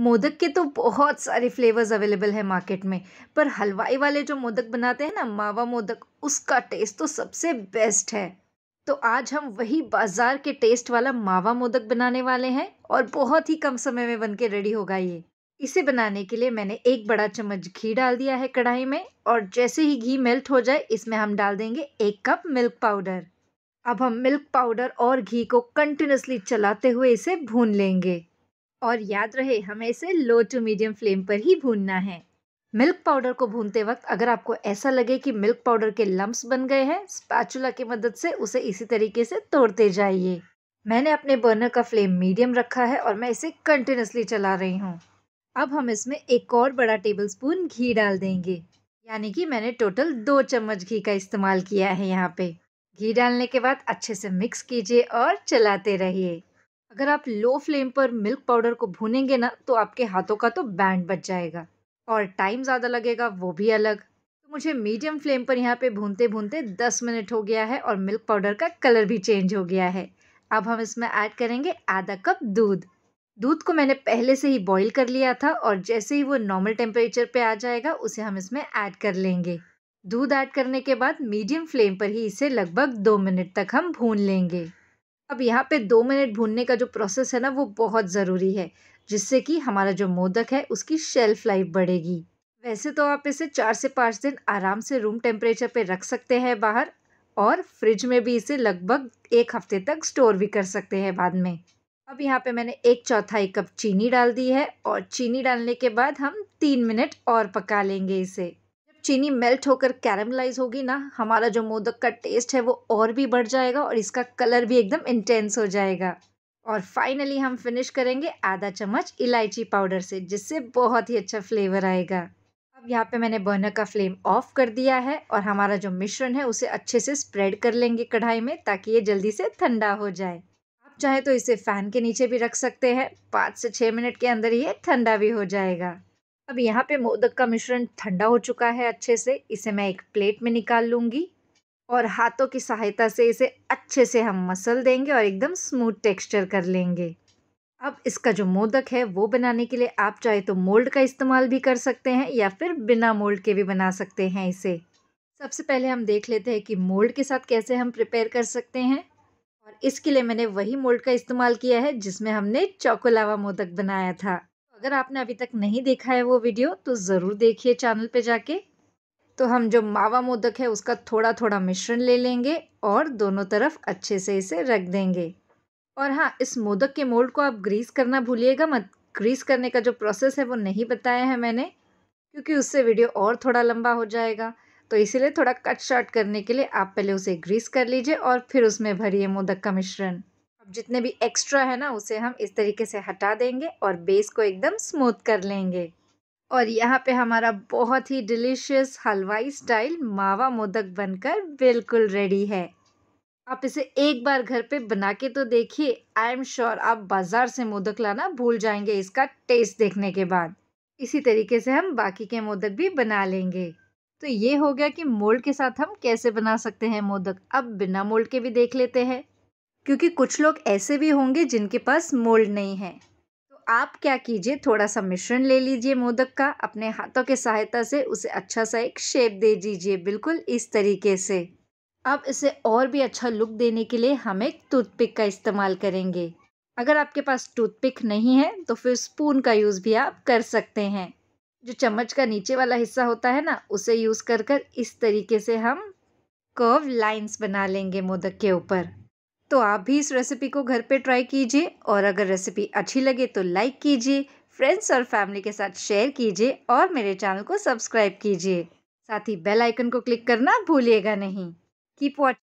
मोदक के तो बहुत सारे फ्लेवर्स अवेलेबल है मार्केट में पर हलवाई वाले जो मोदक बनाते हैं ना मावा मोदक उसका टेस्ट तो सबसे बेस्ट है तो आज हम वही बाज़ार के टेस्ट वाला मावा मोदक बनाने वाले हैं और बहुत ही कम समय में बन के रेडी होगा ये इसे बनाने के लिए मैंने एक बड़ा चम्मच घी डाल दिया है कढ़ाई में और जैसे ही घी मेल्ट हो जाए इसमें हम डाल देंगे एक कप मिल्क पाउडर अब हम मिल्क पाउडर और घी को कंटिन्यूसली चलाते हुए इसे भून लेंगे और याद रहे हमें इसे लो टू मीडियम फ्लेम पर ही भूनना है मिल्क पाउडर को भूनते वक्त अगर आपको ऐसा लगे कि मिल्क पाउडर के लम्ब्स बन गए हैं स्पैचुला की मदद से उसे इसी तरीके से तोड़ते जाइए मैंने अपने बर्नर का फ्लेम मीडियम रखा है और मैं इसे कंटिन्यूसली चला रही हूँ अब हम इसमें एक और बड़ा टेबलस्पून घी डाल देंगे यानी कि मैंने टोटल दो चम्मच घी का इस्तेमाल किया है यहाँ पे घी डालने के बाद अच्छे से मिक्स कीजिए और चलाते रहिए अगर आप लो फ्लेम पर मिल्क पाउडर को भूनेंगे ना तो आपके हाथों का तो बैंड बच जाएगा और टाइम ज़्यादा लगेगा वो भी अलग तो मुझे मीडियम फ्लेम पर यहाँ पे भूनते भूनते 10 मिनट हो गया है और मिल्क पाउडर का कलर भी चेंज हो गया है अब हम इसमें ऐड करेंगे आधा कप दूध दूध को मैंने पहले से ही बॉईल कर लिया था और जैसे ही वो नॉर्मल टेम्परेचर पे आ जाएगा उसे हम इसमें ऐड कर लेंगे दूध ऐड करने के बाद मीडियम फ्लेम पर ही इसे लगभग दो मिनट तक हम भून लेंगे अब यहाँ पे दो मिनट भूनने का जो प्रोसेस है ना वो बहुत ज़रूरी है जिससे कि हमारा जो मोदक है उसकी शेल्फ लाइफ बढ़ेगी वैसे तो आप इसे चार से पाँच दिन आराम से रूम टेम्परेचर पे रख सकते हैं बाहर और फ्रिज में भी इसे लगभग एक हफ्ते तक स्टोर भी कर सकते हैं बाद में अब यहाँ पे मैंने एक चौथाई कप चीनी डाल दी है और चीनी डालने के बाद हम तीन मिनट और पका लेंगे इसे चीनी मेल्ट होकर कैरमलाइज होगी ना हमारा जो मोदक का टेस्ट है वो और भी बढ़ जाएगा और इसका कलर भी एकदम इंटेंस हो जाएगा और फाइनली हम फिनिश करेंगे आधा चम्मच इलायची पाउडर से जिससे बहुत ही अच्छा फ्लेवर आएगा अब यहाँ पे मैंने बर्नर का फ्लेम ऑफ कर दिया है और हमारा जो मिश्रण है उसे अच्छे से स्प्रेड कर लेंगे कढ़ाई में ताकि ये जल्दी से ठंडा हो जाए आप चाहे तो इसे फ़ैन के नीचे भी रख सकते हैं पाँच से छः मिनट के अंदर ये ठंडा भी हो जाएगा अब यहाँ पे मोदक का मिश्रण ठंडा हो चुका है अच्छे से इसे मैं एक प्लेट में निकाल लूँगी और हाथों की सहायता से इसे अच्छे से हम मसल देंगे और एकदम स्मूथ टेक्सचर कर लेंगे अब इसका जो मोदक है वो बनाने के लिए आप चाहे तो मोल्ड का इस्तेमाल भी कर सकते हैं या फिर बिना मोल्ड के भी बना सकते हैं इसे सबसे पहले हम देख लेते हैं कि मोल्ड के साथ कैसे हम प्रिपेयर कर सकते हैं और इसके लिए मैंने वही मोल्ड का इस्तेमाल किया है जिसमें हमने चौकोलावा मोदक बनाया था अगर आपने अभी तक नहीं देखा है वो वीडियो तो ज़रूर देखिए चैनल पे जाके तो हम जो मावा मोदक है उसका थोड़ा थोड़ा मिश्रण ले लेंगे और दोनों तरफ अच्छे से इसे रख देंगे और हाँ इस मोदक के मोल्ड को आप ग्रीस करना भूलिएगा मत ग्रीस करने का जो प्रोसेस है वो नहीं बताया है मैंने क्योंकि उससे वीडियो और थोड़ा लंबा हो जाएगा तो इसीलिए थोड़ा कट शॉर्ट करने के लिए आप पहले उसे ग्रीस कर लीजिए और फिर उसमें भरिए मोदक का मिश्रण जितने भी एक्स्ट्रा है ना उसे हम इस तरीके से हटा देंगे और बेस को एकदम स्मूथ कर लेंगे और यहाँ पे हमारा बहुत ही डिलीशियस हलवाई स्टाइल मावा मोदक बनकर बिल्कुल रेडी है आप इसे एक बार घर पे बना के तो देखिए आई एम श्योर आप बाज़ार से मोदक लाना भूल जाएंगे इसका टेस्ट देखने के बाद इसी तरीके से हम बाकी के मोदक भी बना लेंगे तो ये हो गया कि मोल्ड के साथ हम कैसे बना सकते हैं मोदक अब बिना मोल्ड के भी देख लेते हैं क्योंकि कुछ लोग ऐसे भी होंगे जिनके पास मोल्ड नहीं है तो आप क्या कीजिए थोड़ा सा मिश्रण ले लीजिए मोदक का अपने हाथों की सहायता से उसे अच्छा सा एक शेप दे दीजिए बिल्कुल इस तरीके से अब इसे और भी अच्छा लुक देने के लिए हम एक टूथपिक का इस्तेमाल करेंगे अगर आपके पास टूथपिक नहीं है तो फिर स्पून का यूज़ भी आप कर सकते हैं जो चम्मच का नीचे वाला हिस्सा होता है ना उसे यूज़ कर कर इस तरीके से हम कर्व लाइंस बना लेंगे मोदक के ऊपर तो आप भी इस रेसिपी को घर पे ट्राई कीजिए और अगर रेसिपी अच्छी लगे तो लाइक कीजिए फ्रेंड्स और फैमिली के साथ शेयर कीजिए और मेरे चैनल को सब्सक्राइब कीजिए साथ ही बेल आइकन को क्लिक करना भूलिएगा नहीं कीप वॉच